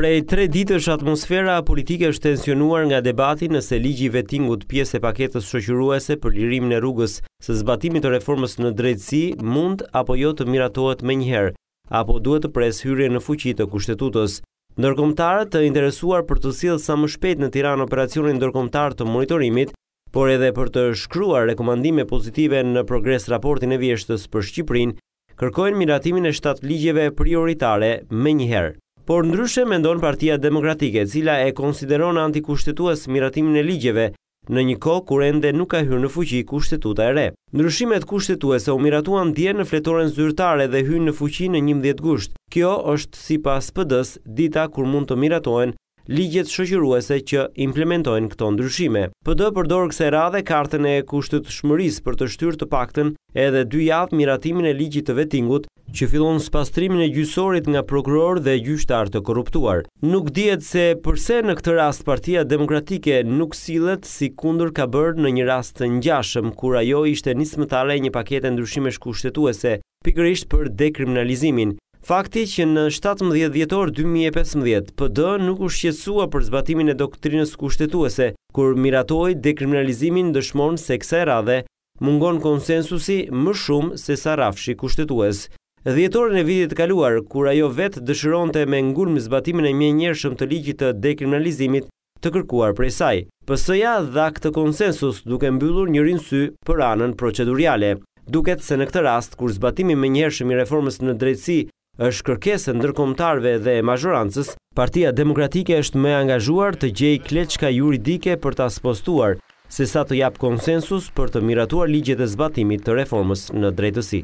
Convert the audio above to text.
Prej tre ditësh atmosfera politike është tensionuar nga debati nëse ligji vetingut pjesë e paketës shoqëruese për lirimin e rrugës së zbatimit të reformës në drejtësi mund apo jo të miratohet me njëherë, apo duhet të pres hyrje në fuqi të kushtetutës. Ndërkombëtarët të interesuar për të sillë sa më shpejt në Tiranë operacionin ndërkombëtar të monitorimit, por edhe për të shkruar rekomandime pozitive në progres raportin e vjeshtës për Shqipërinë, kërkojnë miratimin e 7 ligjeve prioritare më njëherë por ndryshe mendon partia demokratike, cila e konsideron antikushtetues miratimin e ligjeve në një kohë kur ende nuk ka hyrë në fuqi kushtetuta e re. Ndryshimet kushtetuese u miratuan dje në fletoren zyrtare dhe hyrë në fuqi në 11 gusht. Kjo është si pas pëdës dita kur mund të miratohen ligjet shoqëruese që implementojnë këto ndryshime. PD përdor këse radhe kartën e kushtet shmëris për të shtyrë të pakten edhe dy javë miratimin e ligjit të vetingut që fillon së pastrimin e gjysorit nga prokuror dhe gjyshtar të korruptuar. Nuk djetë se përse në këtë rast partia demokratike nuk silët si kundur ka bërë në një rast të njashëm, kur ajo ishte tale një paket e ndryshime shkushtetuese, pikërisht për dekriminalizimin. Fakti që në 17 djetor 2015, PD nuk u shqetsua për zbatimin e doktrinës kushtetuese, kur miratoj dekriminalizimin dëshmon se kse radhe, mungon konsensusi më shumë se sa rafshi kushtetues. Dhjetorën e vitit kaluar, kur ajo vetë dëshironte me ngulm zbatimin e mje njërshëm të ligjit të dekriminalizimit të kërkuar prej saj. Pësëja dha këtë konsensus duke mbyllur një rinsy për anën proceduriale. Duket se në këtë rast, kur zbatimi me njërshëm i reformës në drejtësi është kërkesën ndërkomtarve dhe majorancës, partia demokratike është me angazhuar të gjej kleçka juridike për të aspostuar, se sa të japë konsensus për të miratuar ligjet e zbatimit të reformës në drejtësi.